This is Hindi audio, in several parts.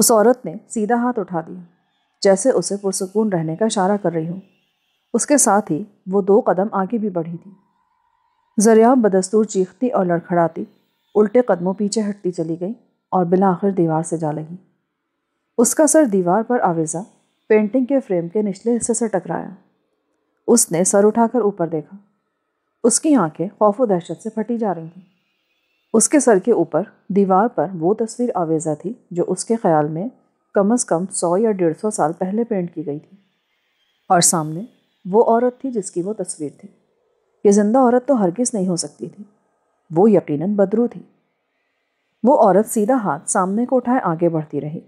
उस औरत ने सीधा हाथ उठा दिया जैसे उसे पुरसकून रहने का इशारा कर रही हो उसके साथ ही वो दो कदम आगे भी बढ़ी थी जरिया बदस्तूर चीखती और लड़खड़ाती उल्टे कदमों पीछे हटती चली गई और बिना आखिर दीवार से जा लगी उसका सर दीवार पर आवेजा पेंटिंग के फ्रेम के निचले हिस्से से टकराया उसने सर उठाकर ऊपर देखा उसकी आंखें खौफ दहशत से फटी जा रही थीं उसके सर के ऊपर दीवार पर वो तस्वीर आवेजा थी जो उसके ख्याल में कम अज़ कम सौ या डेढ़ सौ साल पहले पेंट की गई थी और सामने वो औरत थी जिसकी वो तस्वीर थी ये ज़िंदा औरत तो हरगिज़ नहीं हो सकती थी वो यकीनन बदरू थी वो औरत सीधा हाथ सामने को उठाए आगे बढ़ती रही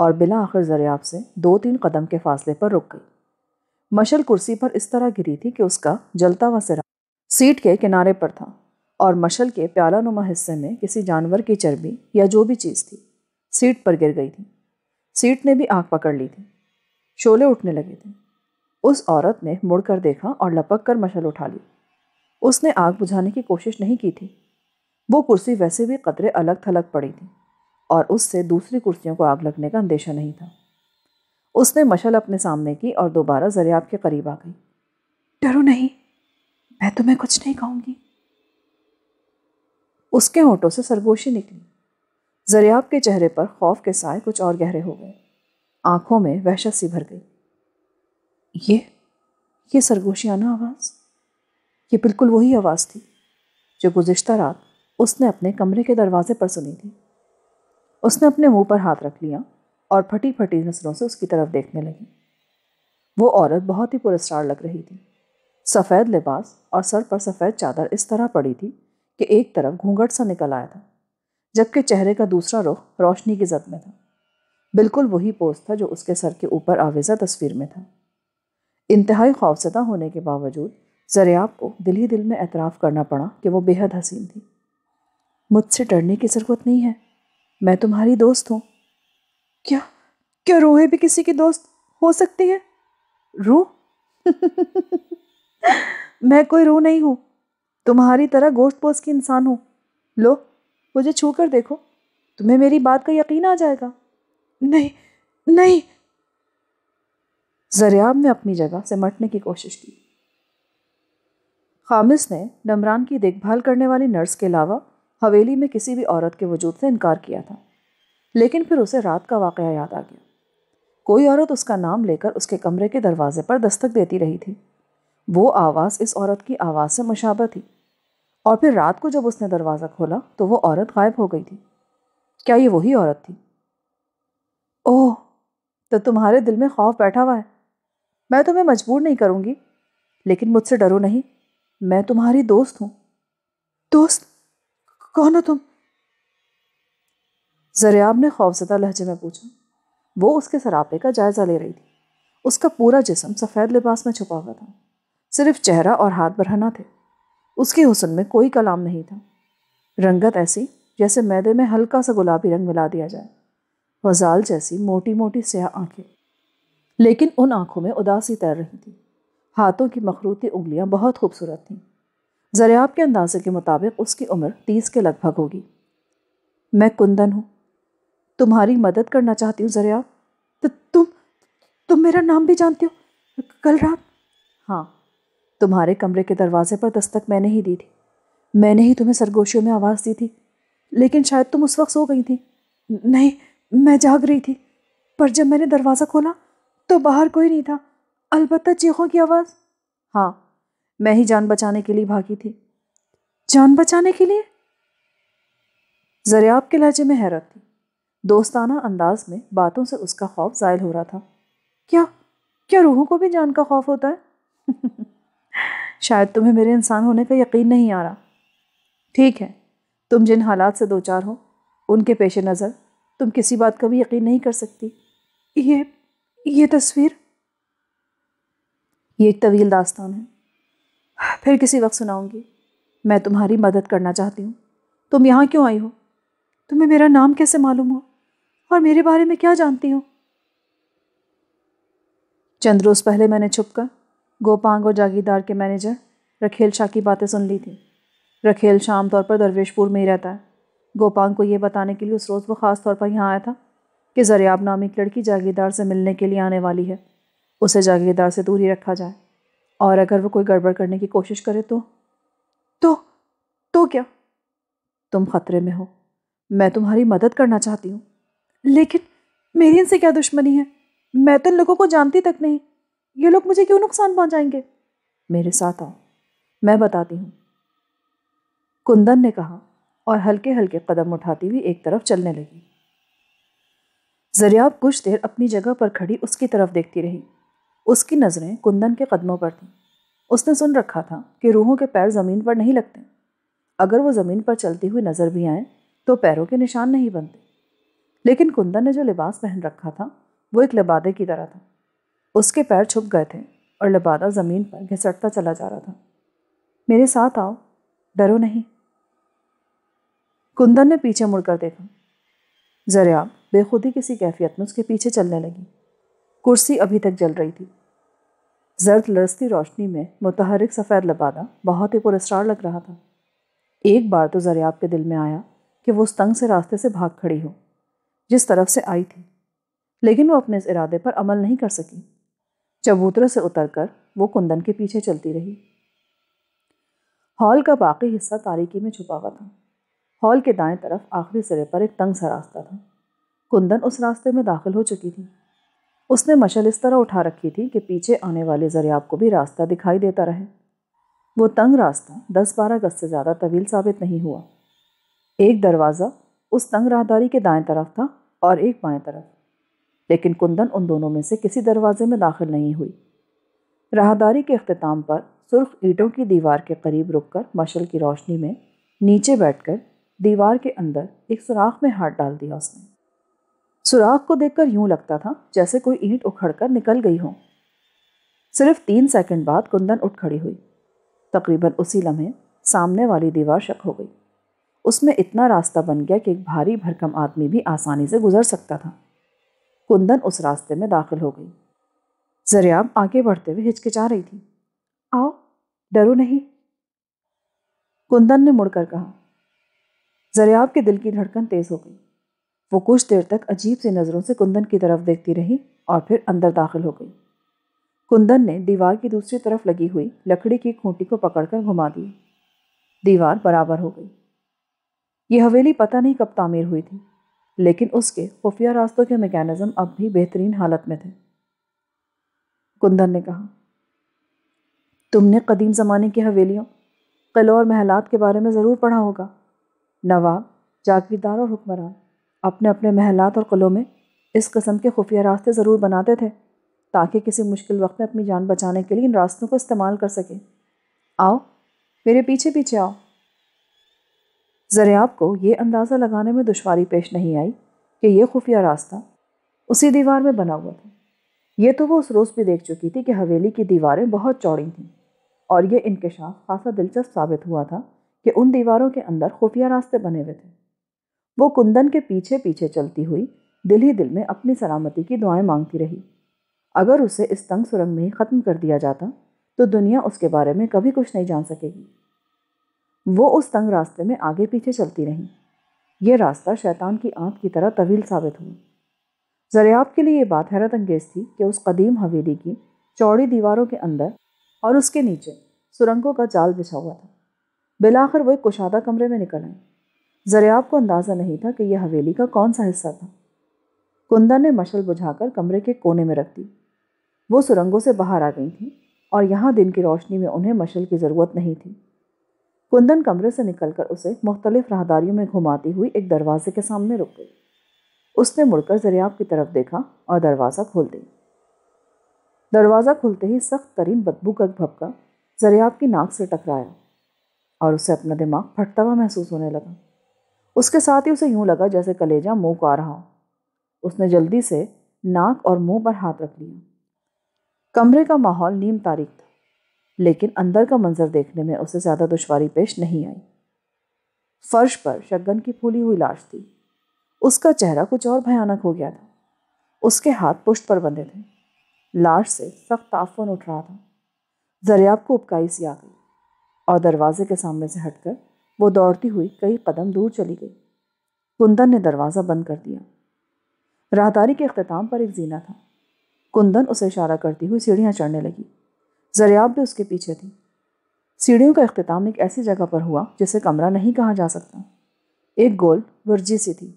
और बिला आखिर जरियाब से दो तीन कदम के फासले पर रुक गई मशल कुर्सी पर इस तरह गिरी थी कि उसका जलता हुआ सिरा सीट के किनारे पर था और मशल के प्याला नुमा हिस्से में किसी जानवर की चर्बी या जो भी चीज़ थी सीट पर गिर गई थी सीट ने भी आंख पकड़ ली थी शोले उठने लगे थे उस औरत ने मुड़कर देखा और लपक कर मशल उठा ली उसने आग बुझाने की कोशिश नहीं की थी वो कुर्सी वैसे भी कतरे अलग थलग पड़ी थी और उससे दूसरी कुर्सियों को आग लगने का अंदेशा नहीं था उसने मशल अपने सामने की और दोबारा जरियाब के करीब आ गई डरो नहीं मैं तुम्हें कुछ नहीं कहूँगी उसके होठों से सरगोशी निकली जरियाब के चेहरे पर खौफ के साय कुछ और गहरे हो गए आंखों में वहशत सी भर गई ये ये सरगोशियाना आवाज़ ये बिल्कुल वही आवाज़ थी जो गुज्त रात उसने अपने कमरे के दरवाजे पर सुनी थी उसने अपने मुंह पर हाथ रख लिया और फटी फटी नजरों से उसकी तरफ देखने लगी वो औरत बहुत ही पुरस्कार लग रही थी सफ़ेद लिबास और सर पर सफ़ेद चादर इस तरह पड़ी थी कि एक तरफ घूंघट सा निकल आया था जबकि चेहरे का दूसरा रुख रोशनी की जद में था बिल्कुल वही पोज था जो उसके सर के ऊपर आवेजा तस्वीर में था इंतहाई खौफजदा होने के बावजूद जरियाब को दिल ही दिल में एतराफ़ करना पड़ा कि वो बेहद हसीन थी मुझसे डरने की ज़रूरत नहीं है मैं तुम्हारी दोस्त हूँ क्या क्या रूहें भी किसी की दोस्त हो सकती है रूह मैं कोई रूह नहीं हूँ तुम्हारी तरह गोश्त पोस की इंसान हूँ लो मुझे छू कर देखो तुम्हें मेरी बात का यकीन आ जाएगा नहीं नहीं जरियाब ने अपनी जगह सिमटने की कोशिश की खामिस ने नमरान की देखभाल करने वाली नर्स के अलावा हवेली में किसी भी औरत के वजूद से इनकार किया था लेकिन फिर उसे रात का वाक़ याद आ गया कोई औरत उसका नाम लेकर उसके कमरे के दरवाजे पर दस्तक देती रही थी वो आवाज़ इस औरत की आवाज़ से मुशाबा थी और फिर रात को जब उसने दरवाज़ा खोला तो वो औरत गायब हो गई थी क्या ये वही औरत थी ओह तो तुम्हारे दिल में खौफ बैठा हुआ है मैं तुम्हें मजबूर नहीं करूँगी लेकिन मुझसे डरो नहीं मैं तुम्हारी दोस्त हूँ दोस्त कौन हो तुम जरियाब ने खौफजदा लहजे में पूछा वो उसके सरापे का जायज़ा ले रही थी उसका पूरा जिसम सफ़ेद लिबास में छुपा हुआ था सिर्फ चेहरा और हाथ बढ़ाना थे उसके हुसन में कोई कलाम नहीं था रंगत ऐसी जैसे मैदे में हल्का सा गुलाबी रंग मिला दिया जाए गजाल जैसी मोटी मोटी स्याह आंखें लेकिन उन आंखों में उदासी तैर रही थी हाथों की मखरूती उंगलियां बहुत खूबसूरत थीं जरियाब के अंदाजे के मुताबिक उसकी उम्र तीस के लगभग होगी मैं कुंदन हूँ तुम्हारी मदद करना चाहती हूँ जरियाब तो तुम तुम मेरा नाम भी जानते हो कल रात हाँ तुम्हारे कमरे के दरवाजे पर दस्तक मैंने ही दी थी मैंने ही तुम्हें सरगोशियों में आवाज़ दी थी लेकिन शायद तुम उस वक्त सो गई थी नहीं मैं जाग रही थी पर जब मैंने दरवाज़ा खोला तो बाहर कोई नहीं था अलबत्त चीखों की आवाज़ हाँ मैं ही जान बचाने के लिए भागी थी जान बचाने के लिए जरियाब के लहजे में हैरत थी दोस्ताना अंदाज में बातों से उसका खौफ जायल हो रहा था क्या क्या रूहों को भी जान का खौफ होता है शायद तुम्हें मेरे इंसान होने का यकीन नहीं आ रहा ठीक है तुम जिन हालात से दो चार हो उनके पेश नज़र तुम किसी बात का भी यकीन नहीं कर सकती ये ये तस्वीर ये एक तवील दास्तान है फिर किसी वक्त सुनाऊंगी मैं तुम्हारी मदद करना चाहती हूँ तुम यहाँ क्यों आई हो तुम्हें मेरा नाम कैसे मालूम हो और मेरे बारे में क्या जानती हो चंद्रोस पहले मैंने छुपकर गोपांग और जागीरदार के मैनेजर रखेल शाह की बातें सुन ली थी रखेल शाह आमतौर पर दरवेशपुर में ही रहता है गोपांग को यह बताने के लिए उस रोज़ वो ख़ास तौर पर यहाँ आया था कि जरियाब नामी एक लड़की जागीरदार से मिलने के लिए आने वाली है उसे जागीरदार से दूर ही रखा जाए और अगर वो कोई गड़बड़ करने की कोशिश करे तो तो तो क्या तुम खतरे में हो मैं तुम्हारी मदद करना चाहती हूँ लेकिन मेरी इनसे क्या दुश्मनी है मैं तो इन लोगों को जानती तक नहीं ये लोग मुझे क्यों नुकसान पहुंचाएंगे मेरे साथ आओ मैं बताती हूँ कुंदन ने कहा और हल्के हल्के कदम उठाती हुई एक तरफ चलने लगी जरियाब कुछ देर अपनी जगह पर खड़ी उसकी तरफ देखती रही उसकी नज़रें कुंदन के कदमों पर थीं उसने सुन रखा था कि रूहों के पैर ज़मीन पर नहीं लगते अगर वो ज़मीन पर चलती हुई नज़र भी आए तो पैरों के निशान नहीं बनते लेकिन कुंदन ने जो लिबास पहन रखा था वो एक लिबादे की तरह था उसके पैर छुप गए थे और लबादा ज़मीन पर घिसटता चला जा रहा था मेरे साथ आओ डरो नहीं कुंदन ने पीछे मुड़कर देखा जरियाब बेखुदी किसी कैफियत में उसके पीछे चलने लगी कुर्सी अभी तक जल रही थी जर्द लरसती रोशनी में मुतहरक सफ़ेद लबादा बहुत ही पुरस्कार लग रहा था एक बार तो जरियाब के दिल में आया कि वो उस तंग से रास्ते से भाग खड़ी हो जिस तरफ से आई थी लेकिन वो अपने इस इरादे पर अमल नहीं कर सकी चबूतरे से उतरकर वो कुंदन के पीछे चलती रही हॉल का बाकी हिस्सा तारीकी में छुपा हुआ था हॉल के दाएं तरफ आखिरी सिरे पर एक तंग सा रास्ता था कुंदन उस रास्ते में दाखिल हो चुकी थी उसने मशल इस तरह उठा रखी थी कि पीछे आने वाले जरियाब को भी रास्ता दिखाई देता रहे वो तंग रास्ता दस बारह गज से ज़्यादा तवील साबित नहीं हुआ एक दरवाज़ा उस तंग राहदारी के दाएं तरफ था और एक बाएं तरफ लेकिन कुंदन उन दोनों में से किसी दरवाजे में दाखिल नहीं हुई राहदारी के अख्ताम पर सुर्ख ईंटों की दीवार के करीब रुककर मशल की रोशनी में नीचे बैठकर दीवार के अंदर एक सुराख में हाथ डाल दिया उसने सुराख को देखकर यूं लगता था जैसे कोई ईंट उखड़कर निकल गई हो सिर्फ तीन सेकंड बाद कुंदन उठ खड़ी हुई तकरीबन उसी लम्हे सामने वाली दीवार शक हो गई उसमें इतना रास्ता बन गया कि एक भारी भरकम आदमी भी आसानी से गुजर सकता था कुंदन उस रास्ते में दाखिल हो गई जरियाब आगे बढ़ते हुए हिचकिचा रही थी आओ डरो नहीं कुंदन ने मुड़कर कहा जरियाब के दिल की धड़कन तेज हो गई वो कुछ देर तक अजीब सी नज़रों से कुंदन की तरफ देखती रही और फिर अंदर दाखिल हो गई कुंदन ने दीवार की दूसरी तरफ लगी हुई लकड़ी की खूंटी को पकड़कर घुमा दी दीवार बराबर हो गई ये हवेली पता नहीं कब तामीर हुई थी लेकिन उसके खुफिया रास्तों के मेकैनिज़्म अब भी बेहतरीन हालत में थे कुंदन ने कहा तुमने कदीम ज़माने की हवेलियों किलों और महलात के बारे में ज़रूर पढ़ा होगा नवाब जागीरदार और हुक्मरान अपने अपने महलात और किलों में इस कस्म के खुफिया रास्ते ज़रूर बनाते थे ताकि किसी मुश्किल वक्त में अपनी जान बचाने के लिए इन रास्तों को इस्तेमाल कर सके आओ मेरे पीछे पीछे आओ जरियाब को ये अंदाज़ा लगाने में दुशारी पेश नहीं आई कि यह खुफिया रास्ता उसी दीवार में बना हुआ था ये तो वो उस रोज़ भी देख चुकी थी कि हवेली की दीवारें बहुत चौड़ी थीं और यह इनकशाफ खासा दिलचस्प साबित हुआ था कि उन दीवारों के अंदर खुफिया रास्ते बने हुए थे वो कुंदन के पीछे पीछे चलती हुई दिल ही दिल में अपनी सलामती की दुआएं मांगती रही अगर उसे इस तंग सुरंग में ही ख़त्म कर दिया जाता तो दुनिया उसके बारे में कभी कुछ नहीं जान सकेगी वो उस तंग रास्ते में आगे पीछे चलती रहीं यह रास्ता शैतान की आंख की तरह तवील साबित हुई जरियाब के लिए ये बात हैरत अंगेज थी कि उस कदीम हवेली की चौड़ी दीवारों के अंदर और उसके नीचे सुरंगों का जाल बिछा हुआ था बिलाकर वो एक कुशादा कमरे में निकल आए जरियाब को अंदाज़ा नहीं था कि यह हवेली का कौन सा हिस्सा था कुंदन ने मशल बुझाकर कमरे के कोने में रख दी वो सुरंगों से बाहर आ गई थी और यहाँ दिन की रोशनी में उन्हें मशल की ज़रूरत नहीं थी कुंदन कमरे से निकलकर उसे मुख्तलिफ राहदारियों में घुमाती हुई एक दरवाजे के सामने रुक गई उसने मुड़कर जरियाब की तरफ देखा और दरवाज़ा खोल दी दरवाज़ा खुलते ही सख्त तरीन बदबू का भपका जरियाब की नाक से टकराया और उसे अपना दिमाग फटता हुआ महसूस होने लगा उसके साथ ही उसे यूं लगा जैसे कलेजा मुंह को आ रहा हो उसने जल्दी से नाक और मुंह पर हाथ रख लिया कमरे का माहौल नीम तारीख था लेकिन अंदर का मंजर देखने में उसे ज़्यादा दुश्वारी पेश नहीं आई फर्श पर शगन की फूली हुई लाश थी उसका चेहरा कुछ और भयानक हो गया था उसके हाथ पुष्ट पर बंधे थे लाश से सख्त ताफन उठ रहा था जरियाब को उपकाई सी आ गई और दरवाजे के सामने से हटकर वो दौड़ती हुई कई कदम दूर चली गई कुंदन ने दरवाज़ा बंद कर दिया राहदारी के अख्ताम पर एक जीना था कुंदन उसे इशारा करती हुई सीढ़ियाँ चढ़ने लगी जरियाब भी उसके पीछे थी सीढ़ियों का अख्ताम एक ऐसी जगह पर हुआ जिसे कमरा नहीं कहा जा सकता एक गोल वर्जी सी थी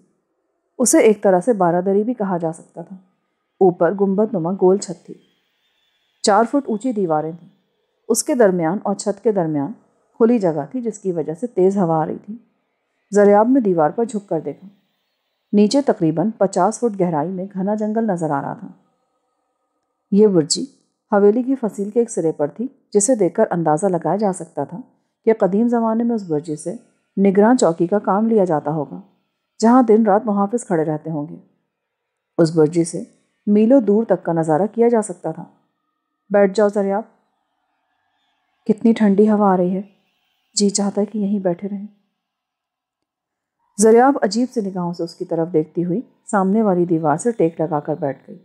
उसे एक तरह से बारादरी भी कहा जा सकता था ऊपर गुम्बद नुमा गोल छत थी चार फुट ऊंची दीवारें थीं उसके दरमियान और छत के दरमियान खुली जगह थी जिसकी वजह से तेज़ हवा आ रही थी जरियाब ने दीवार पर झुक कर देखा नीचे तकरीबन पचास फुट गहराई में घना जंगल नज़र आ रहा था ये बुर्जी हवेली की फसील के एक सिरे पर थी जिसे देखकर अंदाज़ा लगाया जा सकता था कि कदीम ज़माने में उस बर्जी से निगरान चौकी का काम लिया जाता होगा जहाँ दिन रात मुहाफ़ खड़े रहते होंगे उस बर्जी से मीलों दूर तक का नज़ारा किया जा सकता था बैठ जाओ जरियाब कितनी ठंडी हवा आ रही है जी चाहता है कि यहीं बैठे रहें जरियाब अजीब सी निगाहों से उसकी तरफ देखती हुई सामने वाली दीवार से टेक लगाकर बैठ गई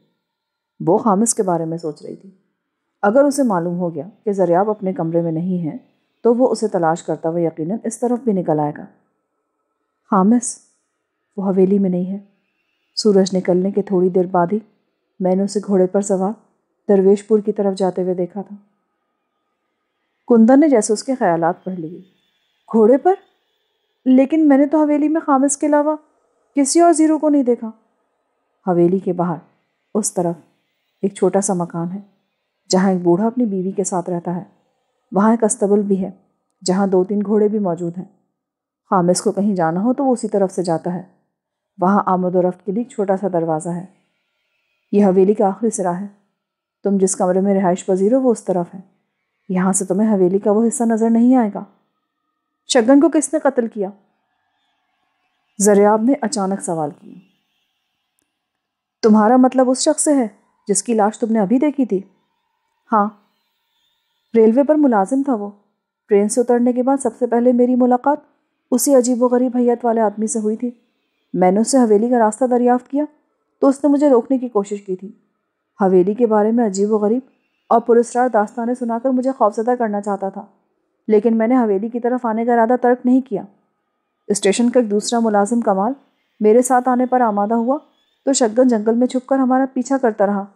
वो हामिस के बारे में सोच रही थी अगर उसे मालूम हो गया कि जरियाब अपने कमरे में नहीं है तो वो उसे तलाश करता हुआ यकीन इस तरफ भी निकल आएगा हामिस वो हवेली में नहीं है सूरज निकलने के थोड़ी देर बाद ही मैंने उसे घोड़े पर सवार दरवेशपुर की तरफ जाते हुए देखा था कुंदन ने जैसे उसके ख्याल पढ़ लिए घोड़े पर लेकिन मैंने तो हवेली में खामिस के अलावा किसी और ज़ीरो को नहीं देखा हवेली के बाहर उस तरफ एक छोटा सा मकान है जहाँ एक बूढ़ा अपनी बीवी के साथ रहता है वहाँ एक अस्तबल भी है जहाँ दो तीन घोड़े भी मौजूद हैं हामिस को कहीं जाना हो तो वो उसी तरफ से जाता है वहाँ आमदोरफ्त के लिए छोटा सा दरवाज़ा है यह हवेली का आखिरी सिरा है तुम जिस कमरे में रिहाइश पजीर हो वो उस तरफ है यहाँ से तुम्हें हवेली का वो हिस्सा नज़र नहीं आएगा शगन को किसने कत्ल किया जरियाब ने अचानक सवाल किया तुम्हारा मतलब उस शख्स से है जिसकी लाश तुमने अभी देखी थी हाँ रेलवे पर मुलाजिम था वो ट्रेन से उतरने के बाद सबसे पहले मेरी मुलाकात उसी अजीब व ग़रीब हैत वाले आदमी से हुई थी मैंने उससे हवेली का रास्ता दरियाफ्त किया तो उसने मुझे रोकने की कोशिश की थी हवेली के बारे में अजीब व ग़रीब और पुरस्कार दास्तानें सुनाकर मुझे खौफजदा करना चाहता था लेकिन मैंने हवेली की तरफ आने का इरादा तर्क नहीं किया स्टेशन का एक दूसरा मुलाजिम कमाल मेरे साथ आने पर आमादा हुआ तो शक्गन जंगल में छुपकर हमारा पीछा करता रहा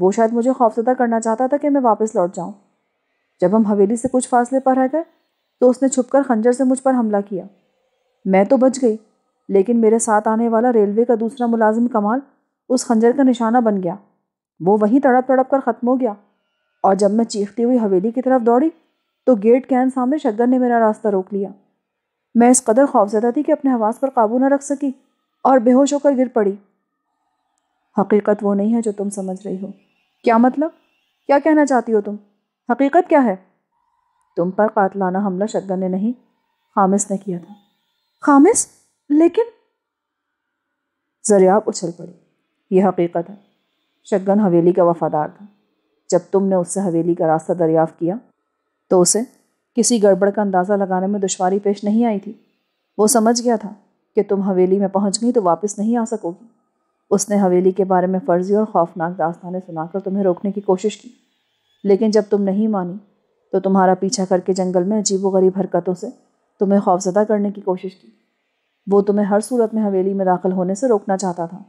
वो शायद मुझे खौफजदा करना चाहता था कि मैं वापस लौट जाऊँ जब हम हवेली से कुछ फासले पर रह गए तो उसने छुपकर खंजर से मुझ पर हमला किया मैं तो बच गई लेकिन मेरे साथ आने वाला रेलवे का दूसरा मुलाजिम कमाल उस खंजर का निशाना बन गया वो वहीं तड़प तड़प कर ख़त्म हो गया और जब मैं चीखती हुई हवेली की तरफ दौड़ी तो गेट कैन सामने शक्गर ने मेरा रास्ता रोक लिया मैं इस कदर खौफजदा थी कि अपने हवास पर काबू न रख सकी और बेहोश होकर गिर पड़ी हकीकत वो नहीं है जो तुम समझ रही हो क्या मतलब क्या कहना चाहती हो तुम हकीकत क्या है तुम पर कातलाना हमला शक्गन ने नहीं खामिस ने किया था खामिस लेकिन जरियाब उछल पड़ी यह हकीकत है शक्गन हवेली का वफादार था जब तुमने उससे हवेली का रास्ता दरियाफ़ किया तो उसे किसी गड़बड़ का अंदाज़ा लगाने में दुशारी पेश नहीं आई थी वो समझ गया था कि तुम हवेली में पहुंच गई तो वापस नहीं आ सकोगी उसने हवेली के बारे में फर्जी और खौफनाक दास्तानें सुनाकर तुम्हें रोकने की कोशिश की लेकिन जब तुम नहीं मानी तो तुम्हारा पीछा करके जंगल में अजीब गरीब हरकतों से तुम्हें खौफजदा करने की कोशिश की वो तुम्हें हर सूरत में हवेली में दाखिल होने से रोकना चाहता था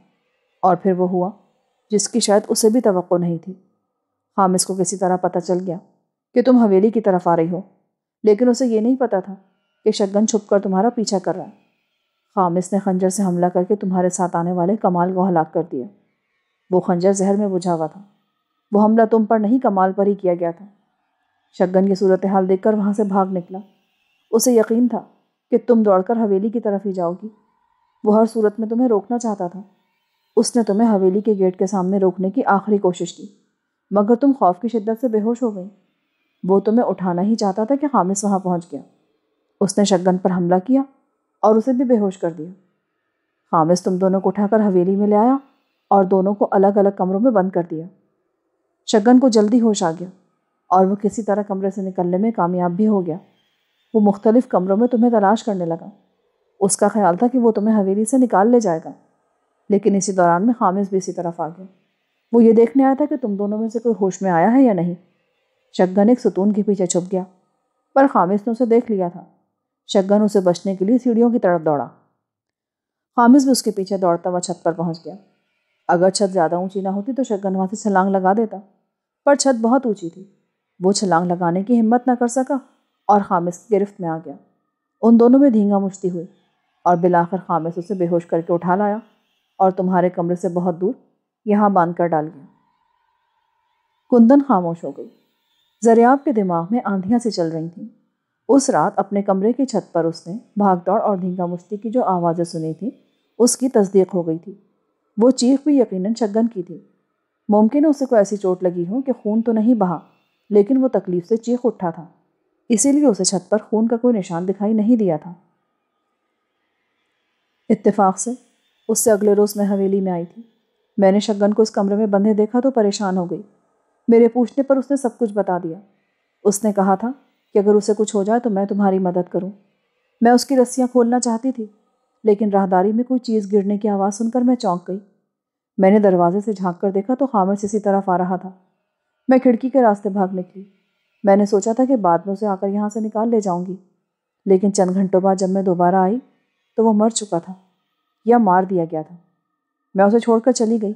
और फिर वो हुआ जिसकी शायद उसे भी तो नहीं थी हामिस को किसी तरह पता चल गया कि तुम हवेली की तरफ आ रही हो लेकिन उसे ये नहीं पता था कि शगन छुप तुम्हारा पीछा कर रहा है हामिस ने खंजर से हमला करके तुम्हारे साथ आने वाले कमाल को हलाक कर दिया वो खंजर जहर में बुझा हुआ था वो हमला तुम पर नहीं कमाल पर ही किया गया था शगन की सूरत हाल देख कर वहाँ से भाग निकला उसे यकीन था कि तुम दौड़कर हवेली की तरफ ही जाओगी वो हर सूरत में तुम्हें रोकना चाहता था उसने तुम्हें हवेली के गेट के सामने रोकने की आखिरी कोशिश की मगर तुम खौफ की शिद्दत से बेहोश हो गई वो तुम्हें उठाना ही चाहता था कि हामिस वहाँ पहुँच गया उसने शगन पर हमला किया और उसे भी बेहोश कर दिया हामिस तुम दोनों को उठाकर हवेली में ले आया और दोनों को अलग अलग कमरों में बंद कर दिया शगन को जल्दी होश आ गया और वो किसी तरह कमरे से निकलने में कामयाब भी हो गया वो मुख्तलिफ कमरों में तुम्हें तलाश करने लगा उसका ख्याल था कि वो तुम्हें हवेली से निकाल ले जाएगा लेकिन इसी दौरान में हामिस भी इसी तरफ आ गया वो ये देखने आया था कि तुम दोनों में से कोई होश में आया है या नहीं शगन एक सुतून के पीछे छुप गया पर हामिस ने उसे देख लिया था शगन उसे बचने के लिए सीढ़ियों की तरफ दौड़ा हामिद भी उसके पीछे दौड़ता हुआ छत पर पहुंच गया अगर छत ज़्यादा ऊंची ना होती तो शगन वहाँ से छलांग लगा देता पर छत बहुत ऊंची थी वो छलांग लगाने की हिम्मत ना कर सका और हामिस की गिरफ्त में आ गया उन दोनों में धींगा मुश्ती हुई और बिलाकर हामिस उसे बेहोश करके उठा लाया और तुम्हारे कमरे से बहुत दूर यहाँ बांध कर डाल गया कुंदन खामोश हो गई जरियाब के दिमाग में आंधियाँ से चल रही थीं उस रात अपने कमरे की छत पर उसने भागदौड़ और धींगा मुश्ती की जो आवाज़ें सुनी थी उसकी तस्दीक हो गई थी वो चीख भी यकीनन शग्गन की थी मुमकिन है उसे कोई ऐसी चोट लगी हो कि खून तो नहीं बहा लेकिन वो तकलीफ से चीख उठा था इसीलिए उसे छत पर खून का कोई निशान दिखाई नहीं दिया था इत्तेफाक से उससे अगले रोज़ मैं हवेली में आई थी मैंने शगन को इस कमरे में बंधे देखा तो परेशान हो गई मेरे पूछने पर उसने सब कुछ बता दिया उसने कहा था कि अगर उसे कुछ हो जाए तो मैं तुम्हारी मदद करूं। मैं उसकी रस्सियां खोलना चाहती थी लेकिन राहदारी में कोई चीज़ गिरने की आवाज़ सुनकर मैं चौंक गई मैंने दरवाजे से झांक कर देखा तो हामिद इसी तरफ आ रहा था मैं खिड़की के रास्ते भाग निकली मैंने सोचा था कि बाद में उसे आकर यहाँ से निकाल ले जाऊँगी लेकिन चंद घंटों बाद जब मैं दोबारा आई तो वो मर चुका था या मार दिया गया था मैं उसे छोड़कर चली गई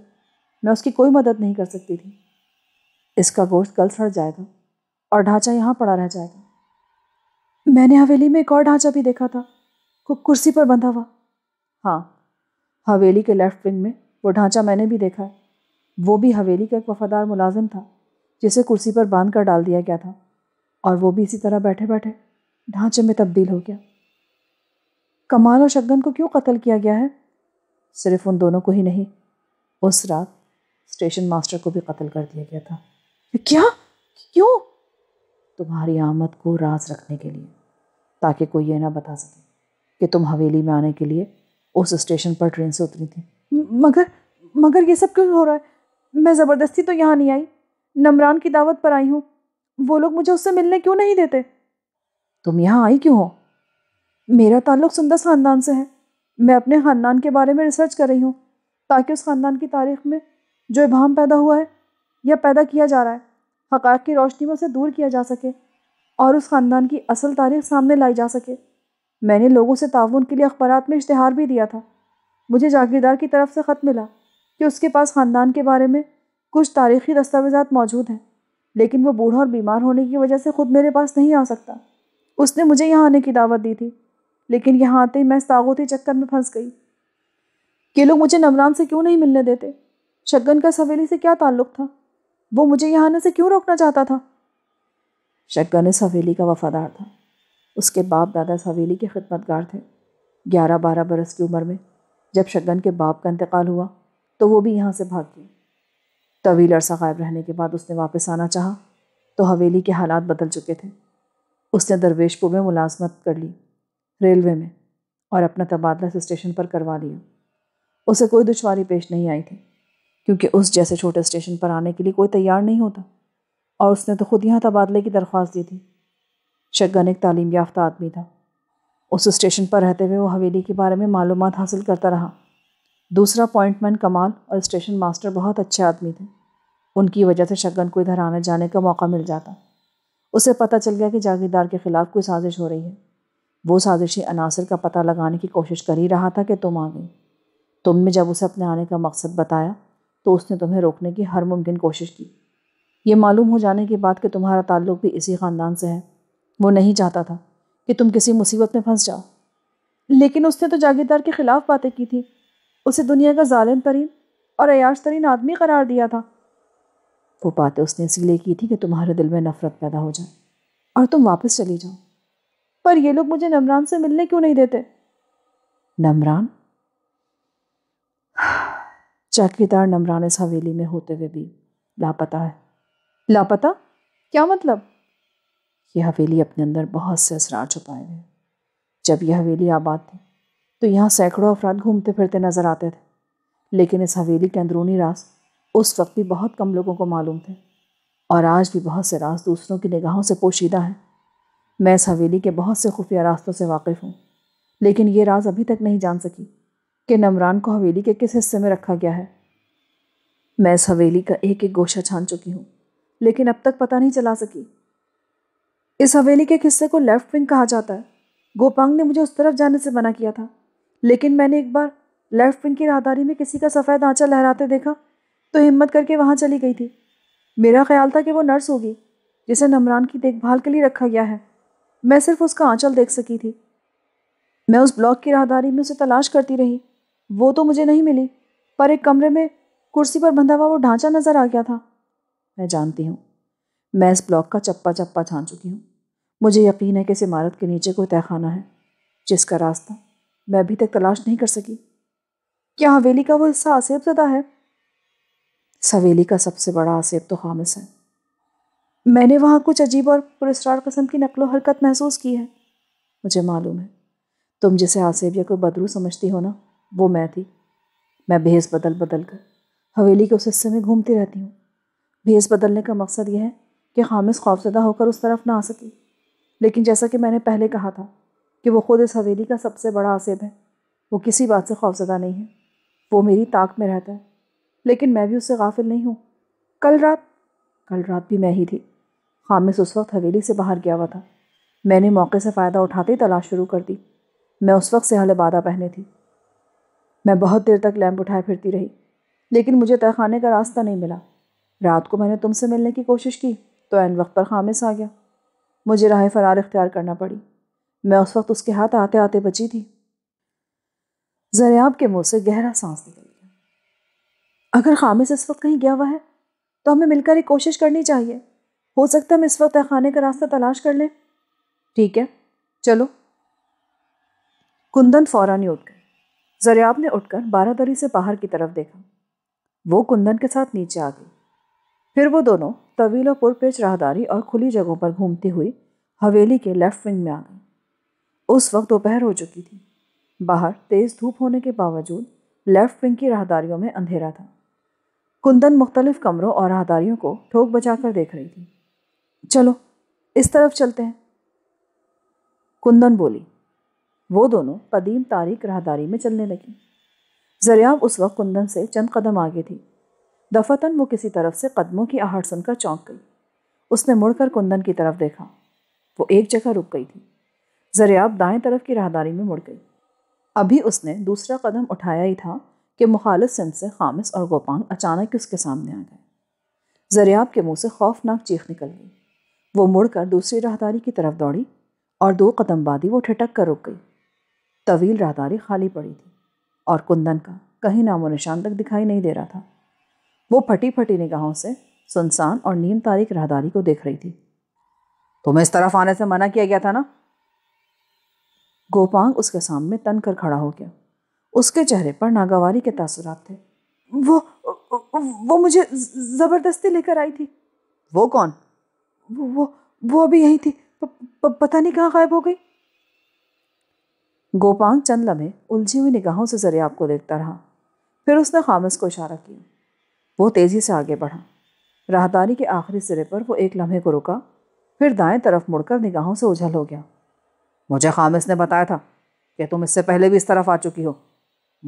मैं उसकी कोई मदद नहीं कर सकती थी इसका गोश्त कल सड़ जाएगा और ढांचा यहाँ पड़ा रह जाएगा मैंने हवेली में एक और ढांचा भी देखा था वो कुर्सी पर बंधा हुआ हाँ हवेली के लेफ्ट विंग में वो ढांचा मैंने भी देखा है वो भी हवेली का एक वफादार मुलाजिम था जिसे कुर्सी पर बांध कर डाल दिया गया था और वो भी इसी तरह बैठे बैठे ढांचे में तब्दील हो गया कमाल और शगन को क्यों कत्ल किया गया है सिर्फ उन दोनों को ही नहीं उस रात स्टेशन मास्टर को भी कत्ल कर दिया गया था क्या क्यों तुम्हारी आमद को राज रखने के लिए ताकि कोई ये ना बता सके कि तुम हवेली में आने के लिए उस स्टेशन पर ट्रेन से उतरी थी मगर मगर ये सब क्यों हो रहा है मैं ज़बरदस्ती तो यहाँ नहीं आई नमरान की दावत पर आई हूँ वो लोग मुझे उससे मिलने क्यों नहीं देते तुम यहाँ आई क्यों हो मेरा ताल्लुक सुंदर ख़ानदान से है मैं अपने ख़ानदान के बारे में रिसर्च कर रही हूँ ताकि उस ख़ानदान की तारीख में जो इबाम पैदा हुआ है या पैदा किया जा रहा है हकाक की रोशनी में उसे दूर किया जा सके और उस ख़ानदान की असल तारीख सामने लाई जा सके मैंने लोगों से ताउन के लिए अखबार में इश्तहार भी दिया था मुझे जागीरदार की तरफ से ख़त मिला कि उसके पास ख़ानदान के बारे में कुछ तारीखी दस्तावेज़ा मौजूद हैं लेकिन वो बूढ़ा और बीमार होने की वजह से ख़ुद मेरे पास नहीं आ सकता उसने मुझे यहाँ आने की दावत दी थी लेकिन यहाँ आते ही मैं सागोती चक्कर में फंस गई कि लोग मुझे नमरान से क्यों नहीं मिलने देते शगन का सवेली से क्या ताल्लुक़ था वो मुझे यहाँ आने से क्यों रोकना चाहता था शटगन इस हवेली का वफादार था उसके बाप दादा इस हवेली के खिदमतगार थे ग्यारह बारह बरस की उम्र में जब शगन के बाप का इंतकाल हुआ तो वो भी यहाँ से भाग गई तवील अरसा गायब रहने के बाद उसने वापस आना चाहा तो हवेली के हालात बदल चुके थे उसने दरवेशपुर में मुलाजमत कर ली रेलवे में और अपना तबादला स्टेशन पर करवा लिया उसे कोई दुशारी पेश नहीं आई थी क्योंकि उस जैसे छोटे स्टेशन पर आने के लिए कोई तैयार नहीं होता और उसने तो खुद यहाँ तबादले की दरख्वास्त दी थी शगन एक तालीम याफ्ता आदमी था उस स्टेशन पर रहते हुए वो हवेली के बारे में मालूम हासिल करता रहा दूसरा अपॉइंटमेंट कमाल और स्टेशन मास्टर बहुत अच्छे आदमी थे उनकी वजह से शगन को इधर आने जाने का मौका मिल जाता उसे पता चल गया कि जागीरदार के ख़िलाफ़ कोई साजिश हो रही है वो साजिशी अनासर का पता लगाने की कोशिश कर ही रहा था कि तुम आ गई तुमने जब उसे अपने आने का मकसद बताया तो उसने तुम्हें रोकने की हर मुमकिन कोशिश की ये मालूम हो जाने के बाद कि तुम्हारा ताल्लुक भी इसी ख़ानदान से है वो नहीं चाहता था कि तुम किसी मुसीबत में फंस जाओ लेकिन उसने तो जागीरदार के ख़िलाफ़ बातें की थी उसे दुनिया का ालिम तरीन और अयाश तरीन आदमी करार दिया था वो बातें उसने इसलिए की थी कि तुम्हारे दिल में नफ़रत पैदा हो जाए और तुम वापस चली जाओ पर ये लोग मुझे नमरान से मिलने क्यों नहीं देते नमरान चौकीदार नमरान इस हवेली में होते हुए भी लापता है लापता क्या मतलब यह हवेली अपने अंदर बहुत से असरार छुपाए हुए जब यह हवेली आबाद थी तो यहाँ सैकड़ों अफराद घूमते फिरते नजर आते थे लेकिन इस हवेली के अंदरूनी राज उस वक्त भी बहुत कम लोगों को मालूम थे और आज भी बहुत से राज दूसरों की निगाहों से पोशीदा हैं मैं इस हवेली के बहुत से खुफिया रास्तों से वाकिफ़ हूँ लेकिन ये राज अभी तक नहीं जान सकी कि नमरान को हवेली के किस हिस्से में रखा गया है मैं इस हवेली का एक एक गोशा छान चुकी हूँ लेकिन अब तक पता नहीं चला सकी इस हवेली के हिस्से को लेफ्ट विंग कहा जाता है गोपांग ने मुझे उस तरफ जाने से मना किया था लेकिन मैंने एक बार लेफ्ट विंग की राहदारी में किसी का सफ़ेद आँचा लहराते देखा तो हिम्मत करके वहाँ चली गई थी मेरा ख्याल था कि वो नर्स होगी जिसे नमरान की देखभाल के लिए रखा गया है मैं सिर्फ उसका आँचल देख सकी थी मैं उस ब्लॉक की राहदारी में उसे तलाश करती रही वो तो मुझे नहीं मिली पर एक कमरे में कुर्सी पर बंधा हुआ वो ढांचा नजर आ गया था मैं जानती हूँ मैं इस ब्लॉक का चप्पा चप्पा छान चुकी हूँ मुझे यकीन है कि इस इमारत के नीचे कोई तहखाना है जिसका रास्ता मैं अभी तक तलाश नहीं कर सकी क्या हवेली का वो हिस्सा आसेब ज़दा है सवेली का सबसे बड़ा आसेब तो खामिश है मैंने वहाँ कुछ अजीब और पुरस्कार कस्म की नकलो हरकत महसूस की है मुझे मालूम है तुम जिसे आसेब या कोई बदरू समझती हो ना वो मैं थी मैं भेस बदल बदल कर हवेली के उस हिस्से में घूमती रहती हूँ भेस बदलने का मकसद यह है कि खामिश खौफजदा होकर उस तरफ ना आ सकी लेकिन जैसा कि मैंने पहले कहा था कि वो ख़ुद इस हवेली का सबसे बड़ा आसेब है वो किसी बात से खौफजदा नहीं है वो मेरी ताक में रहता है लेकिन मैं भी उससे गाफिल नहीं हूँ कल रात कल रात भी मैं ही थी खामिश उस वक्त हवेली से बाहर गया हुआ था मैंने मौके से फ़ायदा उठाते ही तलाश शुरू कर दी मैं उस वक्त से हलबादा पहने थी मैं बहुत देर तक लैंप उठाए फिरती रही लेकिन मुझे तहखाने का रास्ता नहीं मिला रात को मैंने तुमसे मिलने की कोशिश की तो एन वक्त पर खामिस आ गया मुझे राह फरार इख्तियार करना पड़ी मैं उस वक्त उसके हाथ आते आते बची थी जरियाब के मुंह से गहरा सांस निकल गया अगर खामिस इस वक्त कहीं गया हुआ है तो हमें मिलकर एक कोशिश करनी चाहिए हो सकता है हम इस वक्त तहखाने का रास्ता तलाश कर लें ठीक है चलो कुंदन फौरन ही उठ जरियाब ने उठकर बारादरी से बाहर की तरफ देखा वो कुंदन के साथ नीचे आ गई फिर वो दोनों तवील और पुरपेच राहदारी और खुली जगहों पर घूमती हुई हवेली के लेफ्ट विंग में आ गई उस वक्त दोपहर हो चुकी थी बाहर तेज़ धूप होने के बावजूद लेफ्ट विंग की राहदारियों में अंधेरा था कुंदन मुख्तलिफ कमरों और राहदारियों को ठोक बचा कर देख रही थी चलो इस तरफ चलते हैं कुंदन बोली वो दोनों कदीम तारीख राहदारी में चलने लगी जरियाब उस वक्त कुंदन से चंद कदम आगे थी दफतन वो किसी तरफ से कदमों की आहट सुनकर चौंक गई उसने मुड़कर कुंदन की तरफ देखा वो एक जगह रुक गई थी जरियाब दाएं तरफ की राहदारी में मुड़ गई अभी उसने दूसरा कदम उठाया ही था कि मुखालत सिंध से खामिस और गोपांग अचानक उसके सामने आ गए जरियाब के मुंह से खौफनाक चीख निकल गई वो मुड़कर दूसरी राहदारी की तरफ दौड़ी और दो कदम बादी वो ठिटक कर रुक गई तवील राहदारी खाली पड़ी थी और कुंदन का कहीं नामो निशान तक दिखाई नहीं दे रहा था वो फटी फटी निगाहों से सुनसान और नीम तारीख राहदारी को देख रही थी तुम्हें इस तरफ आने से मना किया गया था ना गोपांग उसके सामने तन कर खड़ा हो गया उसके चेहरे पर नागावारी के तासुरात थे वो वो मुझे ज़बरदस्ती लेकर आई थी वो कौन वो वो, वो अभी यहीं थी प, प, पता नहीं कहाँ गायब हो गई गोपांग चंद लम्हे उलझी हुई निगाहों से जरियाब को देखता रहा फिर उसने खामस को इशारा किया वो तेज़ी से आगे बढ़ा राहदारी के आखिरी सिरे पर वो एक लम्हे को रुका फिर दाएं तरफ मुड़कर निगाहों से उझल हो गया मुझे खामिश ने बताया था कि तुम इससे पहले भी इस तरफ आ चुकी हो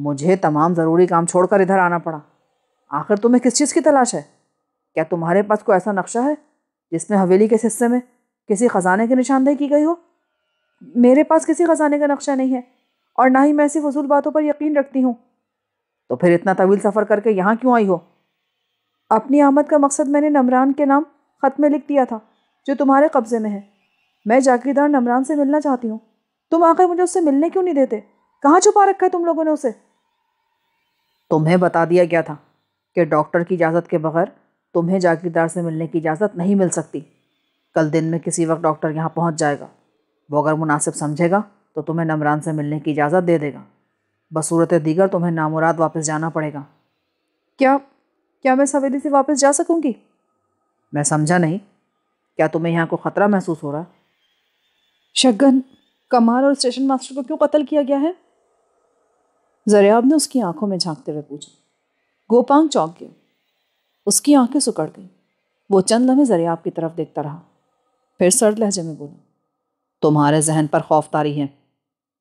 मुझे तमाम ज़रूरी काम छोड़कर इधर आना पड़ा आखिर तुम्हें किस चीज़ की तलाश है क्या तुम्हारे पास कोई ऐसा नक्शा है जिसमें हवेली के हिस्से में किसी ख़जाने की निशानदेही की गई हो मेरे पास किसी ख़जाने का नक्शा नहीं है और ना ही मैं ऐसी फजूल बातों पर यकीन रखती हूँ तो फिर इतना तवील सफ़र करके यहाँ क्यों आई हो अपनी आमद का मकसद मैंने नमरान के नाम ख़त में लिख दिया था जो तुम्हारे कब्ज़े में है मैं जागीरदार नमरान से मिलना चाहती हूँ तुम आकर मुझे उससे मिलने क्यों नहीं देते कहाँ छुपा रखा है तुम लोगों ने उसे तुम्हें बता दिया गया था कि डॉक्टर की इजाज़त के बगैर तुम्हें जागीरदार से मिलने की इजाज़त नहीं मिल सकती कल दिन में किसी वक्त डॉक्टर यहाँ पहुँच जाएगा वो अगर मुनासिब समझेगा तो तुम्हें नमरान से मिलने की इजाज़त दे देगा बसूरत दीगर तुम्हें नामुराद वापस जाना पड़ेगा क्या क्या मैं सवेरे से वापस जा सकूंगी मैं समझा नहीं क्या तुम्हें यहाँ को ख़तरा महसूस हो रहा है शगन कमाल और स्टेशन मास्टर को क्यों कत्ल किया गया है जरियाब ने उसकी आंखों में झांकते हुए पूछा गोपांग चौंक गया उसकी आंखें सुकड़ गईं वो चंद लम्हे जरियाब की तरफ देखता रहा फिर सर्द लहजे में बोला तुम्हारे जहन पर खौफ तारी है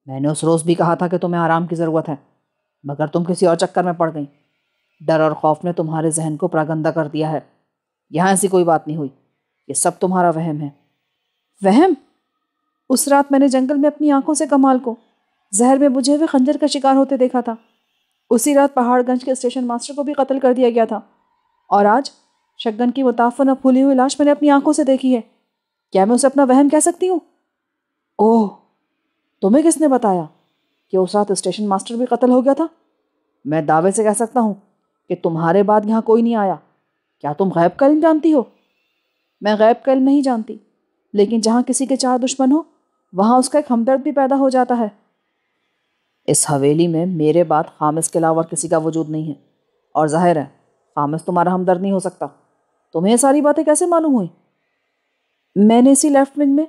मैंने उस रोज़ भी कहा था कि तुम्हें आराम की ज़रूरत है मगर तुम किसी और चक्कर में पड़ गई डर और खौफ ने तुम्हारे जहन को प्रागंदा कर दिया है यहाँ ऐसी कोई बात नहीं हुई ये सब तुम्हारा वहम है वहम उस रात मैंने जंगल में अपनी आंखों से कमाल को जहर में बुझे हुए खंजर का शिकार होते देखा था उसी रात पहाड़गंज के स्टेशन मास्टर को भी कत्ल कर दिया गया था और आज शक्गन की मुताफन न फूली हुई लाश मैंने अपनी आंखों से देखी है क्या मैं उसे अपना वहम कह सकती हूँ ओह तुम्हें किसने बताया कि उस रात स्टेशन मास्टर भी कत्ल हो गया था मैं दावे से कह सकता हूँ कि तुम्हारे बाद यहाँ कोई नहीं आया क्या तुम गैब का इल्म जानती हो मैं गैब का इल्म नहीं जानती लेकिन जहाँ किसी के चार दुश्मन हो वहाँ उसका एक हमदर्द भी पैदा हो जाता है इस हवेली में मेरे बाद खामिस के अलावा किसी का वजूद नहीं है और जाहिर है खामिस तुम्हारा हमदर्द नहीं हो सकता तुम्हें सारी बातें कैसे मालूम हुई मैंने इसी लेफ्ट विंग में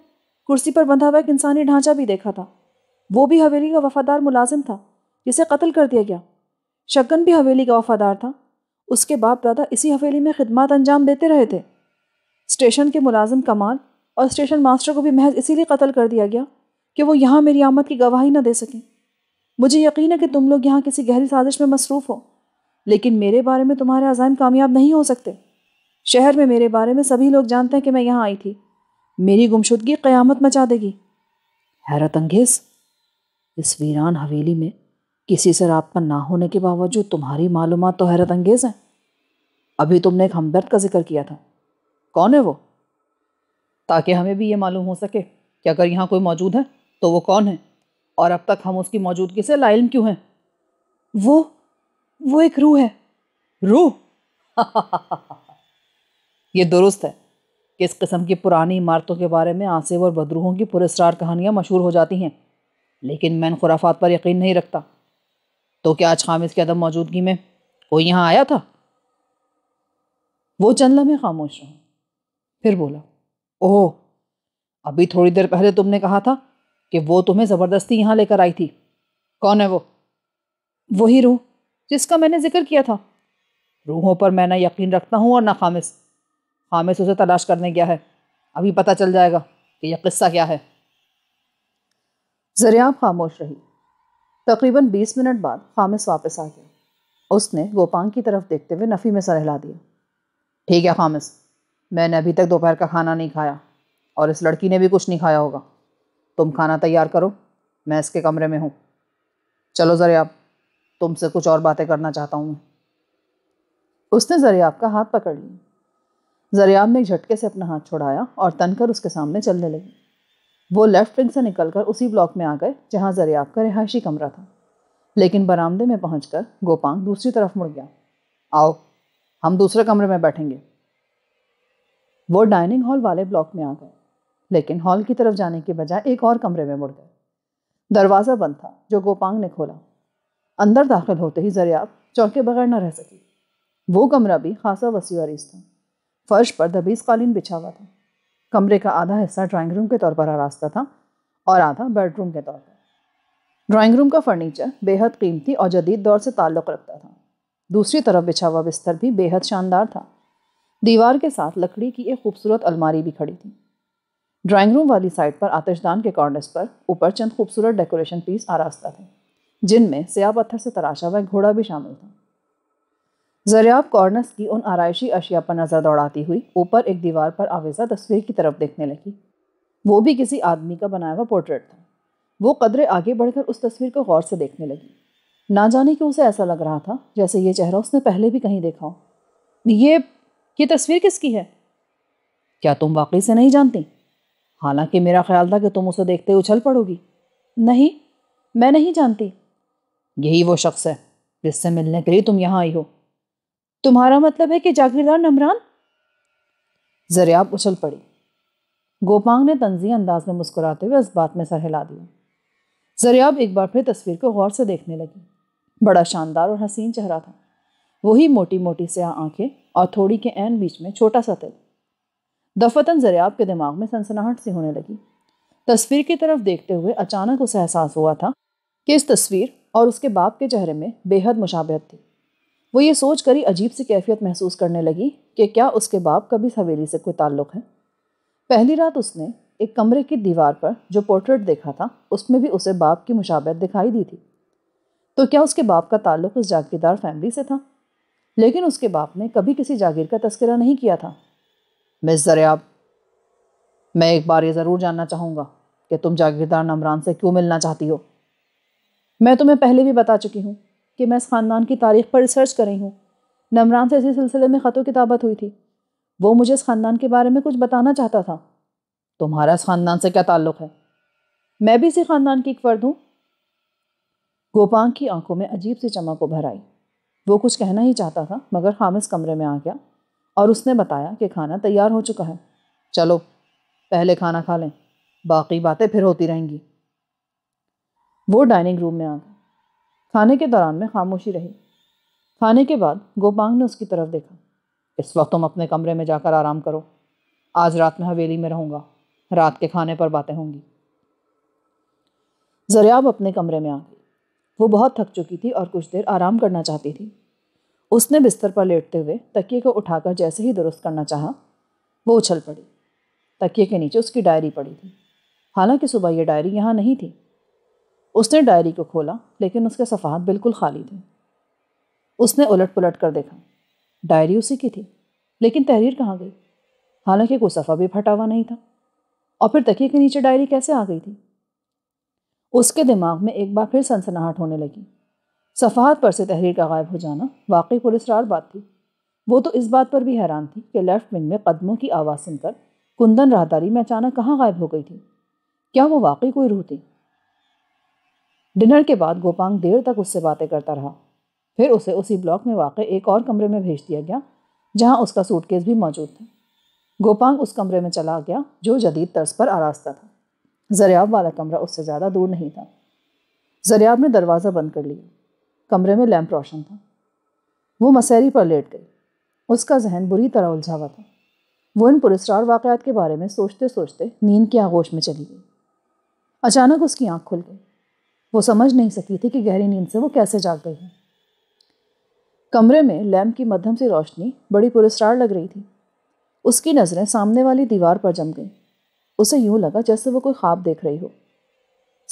कुर्सी पर बंधा हुआ एक इंसानी ढांचा भी देखा था वो भी हवेली का वफादार मुलाजिम था जिसे कत्ल कर दिया गया शक्न भी हवेली का वफादार था उसके बाप दादा इसी हवेली में खिदमत अंजाम देते रहे थे स्टेशन के मुलाजिम कमाल और स्टेशन मास्टर को भी महज इसीलिए कत्ल कर दिया गया कि वो यहाँ मेरी आमद की गवाही ना दे सकें मुझे यकीन है कि तुम लोग यहाँ किसी गहरी साजिश में मसरूफ़ हो लेकिन मेरे बारे में तुम्हारे अजायम कामयाब नहीं हो सकते शहर में मेरे बारे में सभी लोग जानते हैं कि मैं यहाँ आई थी मेरी गुमशुदगी क़यामत मचा देगी हैरत अंगेज इस वीरान हवेली में किसी से रबता ना होने के बावजूद तुम्हारी मालूम तो हैरत अंगेज हैं अभी तुमने एक हमदर्द का जिक्र किया था कौन है वो ताकि हमें भी ये मालूम हो सके कि अगर यहाँ कोई मौजूद है तो वो कौन है और अब तक हम उसकी मौजूदगी से लाइल क्यों हैं वो वो एक रूह है रूह ये दुरुस्त है किस किस्म की पुरानी इमारतों के बारे में आसिफ और बदरूहों की पुरस्कार कहानियाँ मशहूर हो जाती हैं लेकिन मैं इन खुराफात पर यकीन नहीं रखता तो क्या आज खामिद की अदम मौजूदगी में कोई यहाँ आया था वो चंद में खामोश रहा फिर बोला ओह अभी थोड़ी देर पहले तुमने कहा था कि वो तुम्हें ज़बरदस्ती यहाँ लेकर आई थी कौन है वो वही रूह जिसका मैंने जिक्र किया था रूहों पर मैं ना यकीन रखता हूँ और ना खामिश हामिद उसे तलाश करने गया है अभी पता चल जाएगा कि यह किस्सा क्या है जरियाम खामोश रही तकरीबन बीस मिनट बाद हामिद वापस आ गया उसने गोपांग की तरफ देखते हुए नफ़ी में सर हिला दिया ठीक है खामिस मैंने अभी तक दोपहर का खाना नहीं खाया और इस लड़की ने भी कुछ नहीं खाया होगा तुम खाना तैयार करो मैं इसके कमरे में हूँ चलो जरियाब तुमसे कुछ और बातें करना चाहता हूँ मैं उसने जरियाब का हाथ पकड़ लिया जरियाब ने एक झटके से अपना हाथ छुड़ाया और तनकर उसके सामने चलने लगी वो लेफ्ट विंग से निकलकर उसी ब्लॉक में आ गए जहाँ जरियाब का रिहायशी कमरा था लेकिन बरामदे में कर गोपांग दूसरी तरफ मुड़ गया आओ हम दूसरे कमरे में बैठेंगे वो डाइनिंग हॉल वाले ब्लॉक में आ गए लेकिन हॉल की तरफ जाने के बजाय एक और कमरे में मुड़ गए दरवाज़ा बंद था जो गोपांग ने खोला अंदर दाखिल होते ही जरियाब चौके बगैर न रह सकी वो कमरा भी खासा वसी था फर्श पर दबीज कालीन बिछा हुआ था कमरे का आधा हिस्सा ड्राइंग रूम के तौर पर आरास्ता था और आधा बेडरूम के तौर पर ड्राइंग रूम का फर्नीचर बेहद कीमती और जदीद दौर से ताल्लुक़ रखता था दूसरी तरफ बिछा हुआ बिस्तर भी बेहद शानदार था दीवार के साथ लकड़ी की एक खूबसूरत अलमारी भी खड़ी थी ड्राइंग रूम वाली साइड पर आतिशदान के कॉर्नर्स पर ऊपर चंद खूबसूरत डेकोरेशन पीस आरास्ता थे जिनमें स्या पत्थर से तराशा हुआ घोड़ा भी शामिल था जरियाब कॉर्नस की उन आरइशी अशिया पर नज़र दौड़ाती हुई ऊपर एक दीवार पर आवेजा तस्वीर की तरफ देखने लगी वो भी किसी आदमी का बनाया हुआ पोर्ट्रेट था वो कदरे आगे बढ़कर उस तस्वीर को गौर से देखने लगी ना जाने क्यों उसे ऐसा लग रहा था जैसे ये चेहरा उसने पहले भी कहीं देखा हो ये ये तस्वीर किसकी है क्या तुम वाकई से नहीं जानती हालांकि मेरा ख्याल था कि तुम उसे देखते उछल पड़ोगी नहीं मैं नहीं जानती यही वो शख्स है जिससे मिलने के लिए तुम यहाँ आई हो तुम्हारा मतलब है कि जागीरदार नमरान जरियाब उछल पड़ी गोपांग ने तंजी अंदाज में मुस्कुराते हुए इस बात में सर हिला दिया जरियाब एक बार फिर तस्वीर को गौर से देखने लगी बड़ा शानदार और हसीन चेहरा था वही मोटी मोटी से आंखें और थोड़ी के एन बीच में छोटा सा तिल दफतन जरियाब के दिमाग में सनसनाहट सी होने लगी तस्वीर की तरफ देखते हुए अचानक उसे एहसास हुआ था कि इस तस्वीर और उसके बाप के चेहरे में बेहद मुशाबत थी वो ये सोच कर ही अजीब सी कैफियत महसूस करने लगी कि क्या उसके बाप का भी इस हवेली से कोई ताल्लुक है पहली रात उसने एक कमरे की दीवार पर जो पोर्ट्रेट देखा था उसमें भी उसे बाप की मुशाबत दिखाई दी थी तो क्या उसके बाप का ताल्लुक उस जागीरदार फैमिली से था लेकिन उसके बाप ने कभी किसी जागीर का तस्करा नहीं किया था मिस जरियाब मैं एक बार ये ज़रूर जानना चाहूँगा कि तुम जागीरदार नमरान से क्यों मिलना चाहती हो मैं तुम्हें पहले भी बता चुकी हूँ कि मैं इस ख़ानदान की तारीख पर रिसर्च कर रही हूँ नमरान से इसी सिलसिले में की किताबत हुई थी वो मुझे इस ख़ानदान के बारे में कुछ बताना चाहता था तुम्हारा इस ख़ानदान से क्या ताल्लुक़ है मैं भी इसी ख़ानदान की एक फर्द हूँ गोपांग की आंखों में अजीब सी चमक उभर आई वो कुछ कहना ही चाहता था मगर हामिस कमरे में आ गया और उसने बताया कि खाना तैयार हो चुका है चलो पहले खाना खा लें बाकी बातें फिर होती रहेंगी वो डाइनिंग रूम में आ गया खाने के दौरान में खामोशी रही खाने के बाद गोपांग ने उसकी तरफ देखा इस वक्त तुम अपने कमरे में जाकर आराम करो आज रात में हवेली में रहूँगा रात के खाने पर बातें होंगी जरियाब अपने कमरे में आ गई वो बहुत थक चुकी थी और कुछ देर आराम करना चाहती थी उसने बिस्तर पर लेटते हुए तकिए को उठाकर जैसे ही दुरुस्त करना चाहा वो उछल पड़ी तकिए के नीचे उसकी डायरी पड़ी थी हालांकि सुबह ये डायरी यहाँ नहीं थी उसने डायरी को खोला लेकिन उसके सफ़ात बिल्कुल खाली थे उसने उलट पुलट कर देखा डायरी उसी की थी लेकिन तहरीर कहाँ गई हालांकि कोई सफ़ा भी फटा हुआ नहीं था और फिर तकिए के नीचे डायरी कैसे आ गई थी उसके दिमाग में एक बार फिर सनसनाहट होने लगी सफ़ात पर से तहरीर का गायब हो जाना वाकई पुलिसरार बात थी वो तो इस बात पर भी हैरान थी कि लेफ्ट विंग में कदमों की आवाज़ सुनकर कुंदन राहदारी में अचानक कहाँ गायब हो गई थी क्या वो वाकई कोई रूह थी डिनर के बाद गोपांग देर तक उससे बातें करता रहा फिर उसे उसी ब्लॉक में वाक़ एक और कमरे में भेज दिया गया जहाँ उसका सूटकेस भी मौजूद था गोपांग उस कमरे में चला गया जो जदीद तर्ज पर आरास्ता था जरियाब वाला कमरा उससे ज़्यादा दूर नहीं था जरियाब ने दरवाज़ा बंद कर लिया कमरे में लैंप रोशन था वो मसैरी पर लेट गई उसका जहन बुरी तरह उलझा हुआ था वो इन पुरस्कार वाक़ात के बारे में सोचते सोचते नींद के आगोश में चली गई अचानक उसकी आँख खुल गई वो समझ नहीं सकी थी कि गहरी नींद से वो कैसे जाग गई है कमरे में लैम्प की मध्यम सी रोशनी बड़ी पुरस्कार लग रही थी उसकी नज़रें सामने वाली दीवार पर जम गईं उसे यूं लगा जैसे वो कोई ख्वाब देख रही हो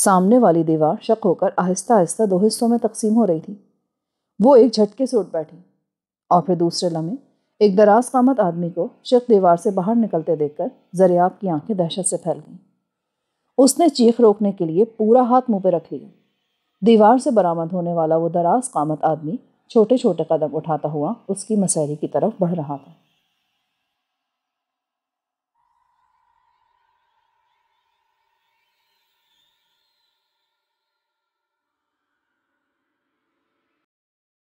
सामने वाली दीवार शक होकर आहिस्ता आहिस्ता दो हिस्सों में तकसीम हो रही थी वो एक झटके से उठ बैठी और फिर दूसरे लम्हे एक दराज कामत आदमी को शक दीवार से बाहर निकलते देखकर जरियाब की आंखें दहशत से फैल गईं उसने चीख रोकने के लिए पूरा हाथ मुंह पर रख लिया दीवार से बरामद होने वाला वो दराज कामत आदमी छोटे छोटे कदम उठाता हुआ उसकी मसहरी की तरफ बढ़ रहा था